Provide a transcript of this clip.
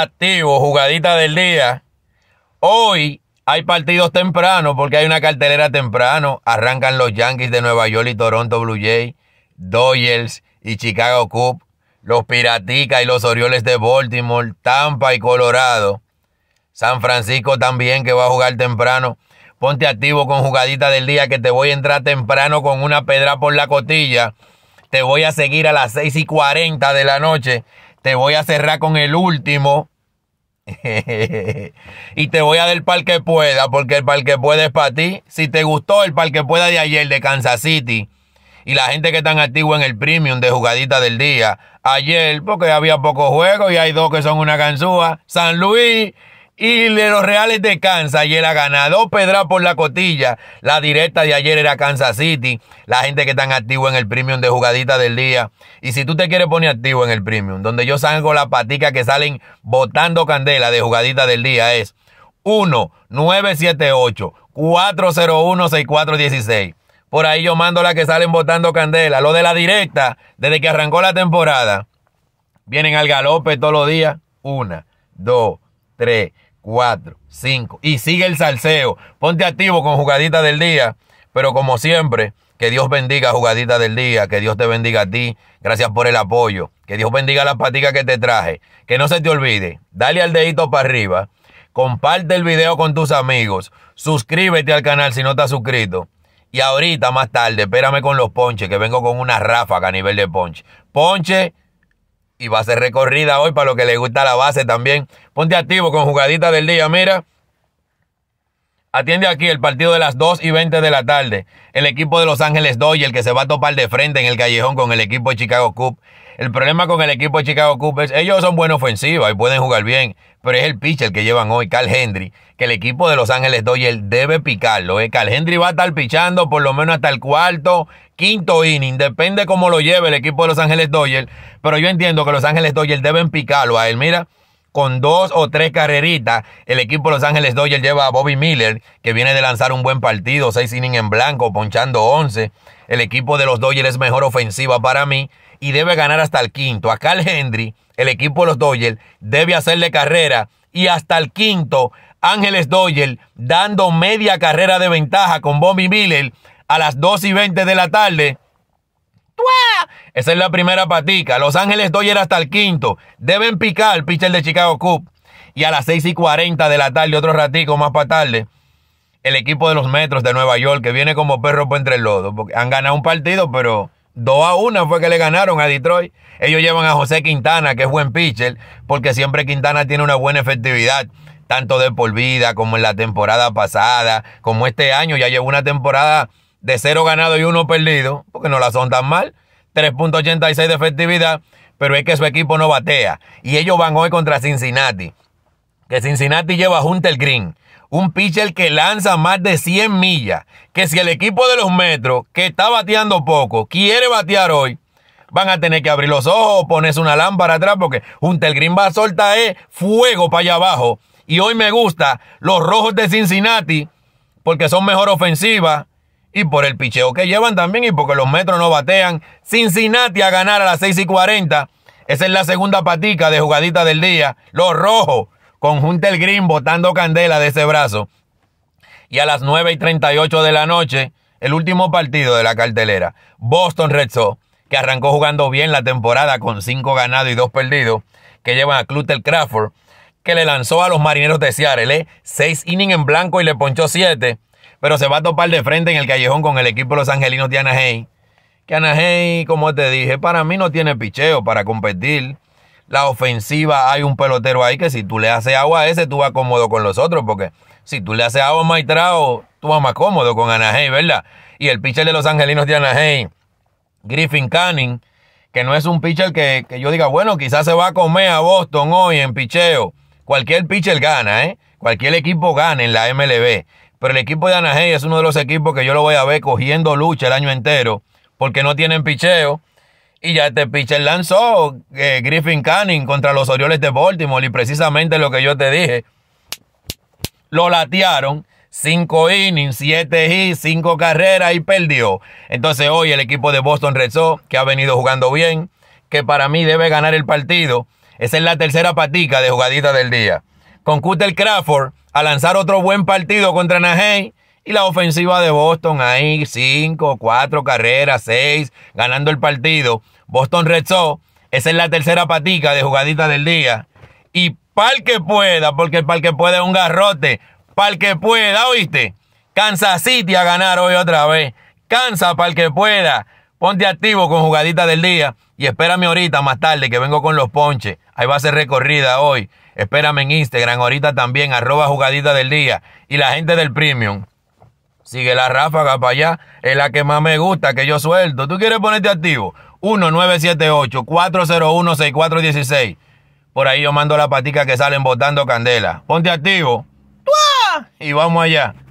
activo, jugadita del día. Hoy hay partidos temprano porque hay una cartelera temprano. Arrancan los Yankees de Nueva York y Toronto Blue Jays, ...Doyles... y Chicago Cubs, los Piratica y los Orioles de Baltimore, Tampa y Colorado. San Francisco también que va a jugar temprano. Ponte activo con jugadita del día que te voy a entrar temprano con una pedra por la cotilla. Te voy a seguir a las 6 y 40 de la noche te voy a cerrar con el último. y te voy a dar el que pueda, porque el que pueda es para ti. Si te gustó el que pueda de ayer de Kansas City y la gente que está activo en el premium de jugadita del día, ayer, porque había pocos juegos y hay dos que son una canzúa, San Luis y de los Reales de Kansas. Ayer ha ganado Pedra por la cotilla. La directa de ayer era Kansas City. La gente que está activo en el premium de jugadita del día. Y si tú te quieres poner activo en el premium, donde yo salgo la patica que salen botando candela de jugadita del día es 1-978-401-6416. Por ahí yo mando las que salen botando candela. Lo de la directa, desde que arrancó la temporada, vienen al galope todos los días. Una, dos, tres, 4, 5. Y sigue el salseo. Ponte activo con jugadita del día. Pero como siempre, que Dios bendiga jugadita del día. Que Dios te bendiga a ti. Gracias por el apoyo. Que Dios bendiga las paticas que te traje. Que no se te olvide. Dale al dedito para arriba. Comparte el video con tus amigos. Suscríbete al canal si no estás suscrito. Y ahorita más tarde, espérame con los ponches, que vengo con una ráfaga a nivel de ponche. Ponche y va a ser recorrida hoy para lo que le gusta la base también. Ponte activo con jugadita del día, mira. Atiende aquí el partido de las 2 y 20 de la tarde. El equipo de Los Ángeles el que se va a topar de frente en el callejón con el equipo de Chicago Cubs. El problema con el equipo de Chicago Cubs es ellos son buena ofensiva y pueden jugar bien, pero es el pitcher que llevan hoy, Carl Hendry, que el equipo de Los Ángeles Doyle debe picarlo. ¿eh? Carl Hendry va a estar pichando por lo menos hasta el cuarto, quinto inning, depende cómo lo lleve el equipo de Los Ángeles Dodgers, pero yo entiendo que Los Ángeles Dodgers deben picarlo a él, mira. Con dos o tres carreritas, el equipo de Los Ángeles Dodgers lleva a Bobby Miller, que viene de lanzar un buen partido, seis innings en blanco, ponchando once. El equipo de los Dodgers es mejor ofensiva para mí y debe ganar hasta el quinto. A Carl Hendry, el equipo de los Dodgers, debe hacerle carrera y hasta el quinto Ángeles Doyle dando media carrera de ventaja con Bobby Miller a las 2 y 20 de la tarde. Esa es la primera patica. Los Ángeles Dodgers hasta el quinto. Deben picar, pitcher de Chicago Cubs. Y a las 6 y 40 de la tarde, otro ratico más para tarde, el equipo de los Metros de Nueva York, que viene como perro por entre el lodo. Porque han ganado un partido, pero 2 a 1 fue que le ganaron a Detroit. Ellos llevan a José Quintana, que es buen pitcher, porque siempre Quintana tiene una buena efectividad, tanto de por vida como en la temporada pasada, como este año ya llegó una temporada de cero ganado y uno perdido, porque no la son tan mal. 3.86 de efectividad, pero es que su equipo no batea. Y ellos van hoy contra Cincinnati. Que Cincinnati lleva a Hunter Green, un pitcher que lanza más de 100 millas. Que si el equipo de los metros, que está bateando poco, quiere batear hoy, van a tener que abrir los ojos ponerse una lámpara atrás, porque Hunter Green va a soltar eh, fuego para allá abajo. Y hoy me gusta los rojos de Cincinnati, porque son mejor ofensiva y por el picheo que llevan también y porque los metros no batean. Cincinnati a ganar a las 6 y 40. Esa es la segunda patica de jugadita del día. Los rojos, con el green botando candela de ese brazo. Y a las 9 y 38 de la noche, el último partido de la cartelera. Boston Red Sox, que arrancó jugando bien la temporada con 5 ganados y 2 perdidos, que llevan a Clutter Crawford, que le lanzó a los marineros de Seattle 6 ¿eh? innings en blanco y le ponchó 7 pero se va a topar de frente en el callejón con el equipo de los angelinos de Anaheim. Que Anaheim, como te dije, para mí no tiene picheo para competir. La ofensiva, hay un pelotero ahí que si tú le haces agua a ese, tú vas cómodo con los otros, porque si tú le haces agua a Maitrao, tú vas más cómodo con Anaheim, ¿verdad? Y el pitcher de los angelinos de Anaheim, Griffin Canning, que no es un pitcher que, que, yo diga, bueno, quizás se va a comer a Boston hoy en picheo. Cualquier pitcher gana, ¿eh? Cualquier equipo gana en la MLB. Pero el equipo de Anaheim es uno de los equipos que yo lo voy a ver cogiendo lucha el año entero, porque no tienen picheo. Y ya este pitcher lanzó eh, Griffin Canning contra los Orioles de Baltimore, y precisamente lo que yo te dije, lo latearon. Cinco innings, siete hits, cinco carreras y perdió. Entonces hoy el equipo de Boston Red Sox, que ha venido jugando bien, que para mí debe ganar el partido, esa es la tercera patica de jugadita del día. Con Cutter Crawford, a lanzar otro buen partido contra Najee. Y la ofensiva de Boston ahí, cinco, cuatro carreras, seis, ganando el partido. Boston Red Sox, esa es la tercera patica de jugadita del día. Y pal que pueda, porque pal que pueda es un garrote. Pal que pueda, ¿oíste? Kansas City a ganar hoy otra vez. cansa pal que pueda. Ponte activo con jugadita del día. Y espérame ahorita más tarde que vengo con los ponches. Ahí va a ser recorrida hoy. Espérame en Instagram ahorita también, arroba jugadita del día. Y la gente del premium. Sigue la ráfaga para allá. Es la que más me gusta, que yo suelto. ¿Tú quieres ponerte activo? 1978-401-6416. Por ahí yo mando la patica que salen botando candela. Ponte activo. ¡Tua! Y vamos allá.